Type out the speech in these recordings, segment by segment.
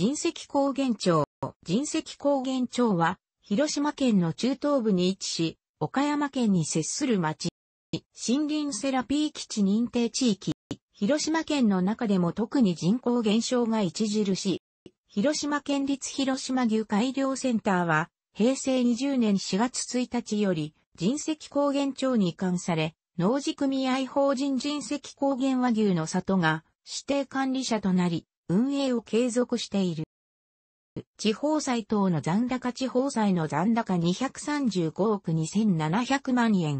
人石高原町。人石高原町は、広島県の中東部に位置し、岡山県に接する町。森林セラピー基地認定地域。広島県の中でも特に人口減少が著しい。広島県立広島牛改良センターは、平成20年4月1日より、人石高原町に移管され、農事組合法人人石高原和牛の里が指定管理者となり、運営を継続している。地方債等の残高地方債の残高235億2700万円。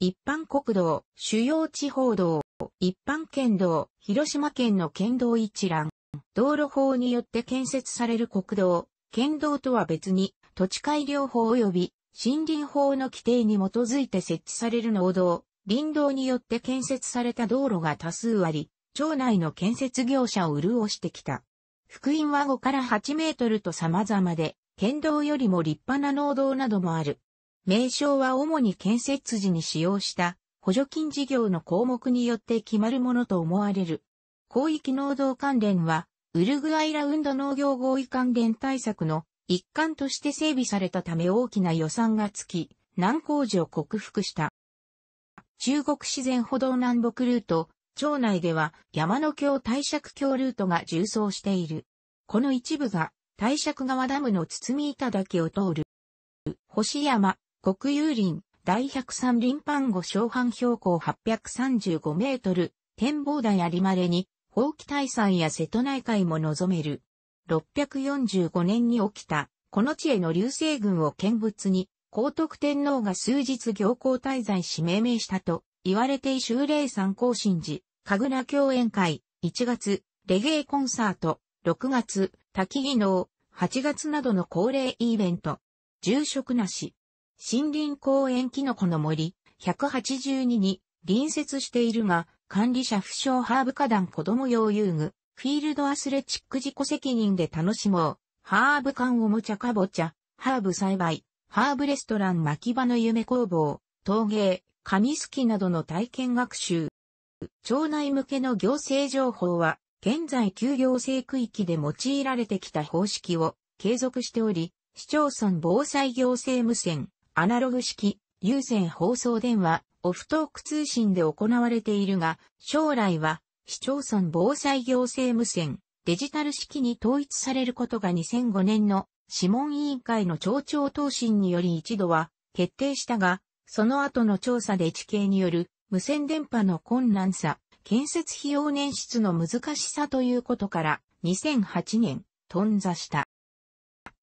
一般国道、主要地方道、一般県道、広島県の県道一覧。道路法によって建設される国道、県道とは別に、土地改良法及び森林法の規定に基づいて設置される農道、林道によって建設された道路が多数あり、町内の建設業者を潤してきた。福音は5から8メートルと様々で、県道よりも立派な農道などもある。名称は主に建設時に使用した補助金事業の項目によって決まるものと思われる。広域農道関連は、ウルグアイラウンド農業合意関連対策の一環として整備されたため大きな予算がつき、難工事を克服した。中国自然歩道南北ルート町内では山の峡大釈峡ルートが縦走している。この一部が帝釈川ダムの堤けを通る。星山、国有林、大103林藩後小半標高835メートル、展望台有まれに、法規大山や瀬戸内海も望める。645年に起きた、この地への流星群を見物に、高徳天皇が数日行幸滞在し命名したと言われてい修礼参考新寺、神楽共演会、1月、レゲエコンサート、6月、滝技能、8月などの恒例イベント。住職なし。森林公園キノコの森、182に隣接しているが、管理者不詳ハーブ花壇子供用遊具、フィールドアスレチック自己責任で楽しもう。ハーブ缶おもちゃかぼちゃ、ハーブ栽培、ハーブレストラン巻場の夢工房、陶芸、紙すきなどの体験学習。町内向けの行政情報は、現在休行政区域で用いられてきた方式を継続しており、市町村防災行政無線、アナログ式、有線放送電話、オフトーク通信で行われているが、将来は市町村防災行政無線、デジタル式に統一されることが2005年の諮問委員会の町長答申により一度は決定したが、その後の調査で地形による無線電波の困難さ、建設費用捻出の難しさということから2008年、頓挫した。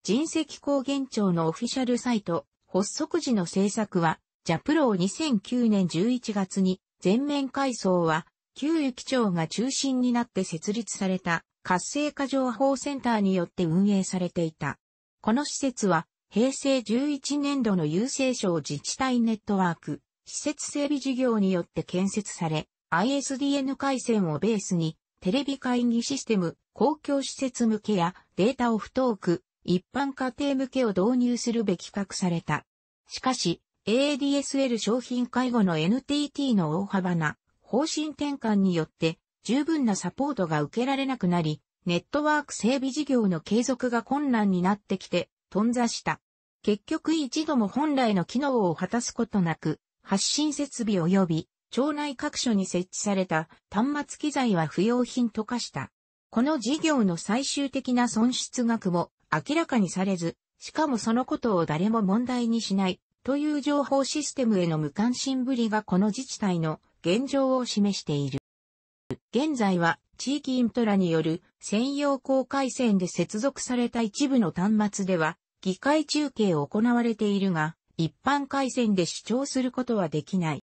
人石高原町のオフィシャルサイト、発足時の制作は、ジャプロー2009年11月に、全面改装は、旧駅町が中心になって設立された、活性化情報センターによって運営されていた。この施設は、平成11年度の郵政省自治体ネットワーク、施設整備事業によって建設され、ISDN 回線をベースに、テレビ会議システム、公共施設向けやデータオフトーク、一般家庭向けを導入するべき企画された。しかし、ADSL 商品介護の NTT の大幅な方針転換によって十分なサポートが受けられなくなり、ネットワーク整備事業の継続が困難になってきて、頓挫した。結局一度も本来の機能を果たすことなく、発信設備及び町内各所に設置された端末機材は不要品と化した。この事業の最終的な損失額も明らかにされず、しかもそのことを誰も問題にしないという情報システムへの無関心ぶりがこの自治体の現状を示している。現在は地域イントラによる専用公開線で接続された一部の端末では議会中継を行われているが、一般回線で主張することはできない。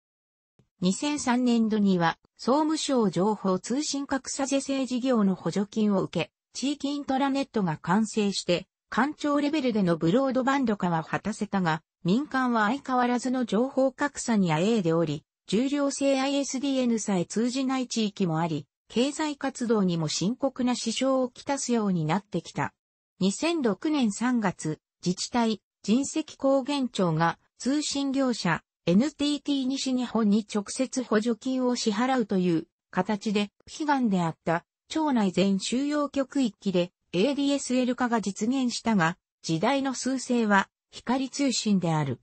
2003年度には、総務省情報通信格差是正事業の補助金を受け、地域イントラネットが完成して、官庁レベルでのブロードバンド化は果たせたが、民間は相変わらずの情報格差にあえいでおり、重量性 ISDN さえ通じない地域もあり、経済活動にも深刻な支障をきたすようになってきた。2006年3月、自治体、人石高原庁が通信業者、NTT 西日本に直接補助金を支払うという形で、悲願であった町内全収容局期で ADSL 化が実現したが、時代の趨勢は光通信である。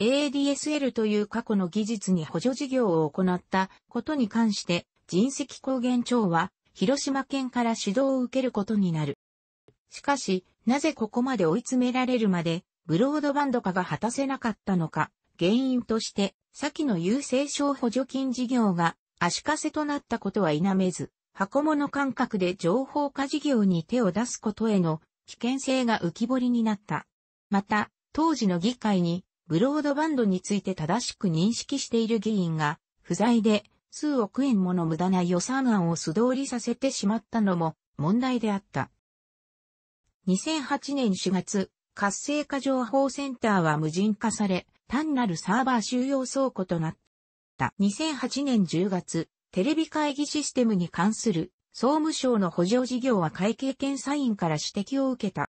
ADSL という過去の技術に補助事業を行ったことに関して、人石高原庁は広島県から指導を受けることになる。しかし、なぜここまで追い詰められるまで、ブロードバンド化が果たせなかったのか、原因として、先の優勢症補助金事業が足かせとなったことは否めず、箱物感覚で情報化事業に手を出すことへの危険性が浮き彫りになった。また、当時の議会に、ブロードバンドについて正しく認識している議員が、不在で、数億円もの無駄な予算案を素通りさせてしまったのも問題であった。2008年4月、活性化情報センターは無人化され、単なるサーバー収容倉庫となった。2008年10月、テレビ会議システムに関する総務省の補助事業は会計検査院から指摘を受けた。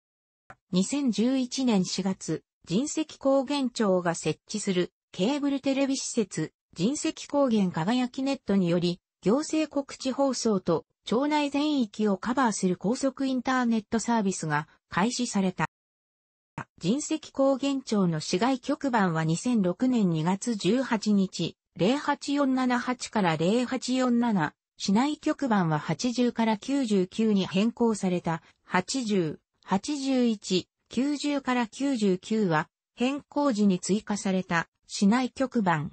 2011年4月、人石高原庁が設置するケーブルテレビ施設、人石高原輝きネットにより、行政告知放送と町内全域をカバーする高速インターネットサービスが開始された。人石高原町の市外局番は2006年2月18日、08478から0847、市内局番は80から99に変更された80、81、90から99は変更時に追加された市内局番。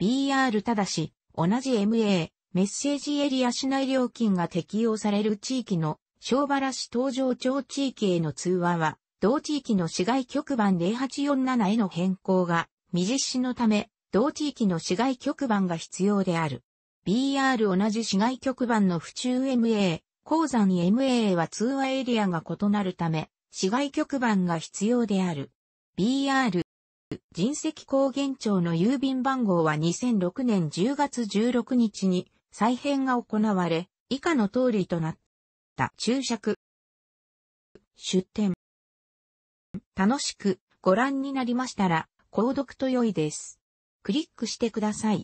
BR ただし、同じ MA、メッセージエリア市内料金が適用される地域の小原市東城町地域への通話は、同地域の市外局番0847への変更が未実施のため、同地域の市外局番が必要である。BR 同じ市外局番の府中 MA、鉱山 MA は通話エリアが異なるため、市外局番が必要である。BR、人石高原町の郵便番号は2006年10月16日に再編が行われ、以下の通りとなった。注釈。出展。楽しくご覧になりましたら、購読と良いです。クリックしてください。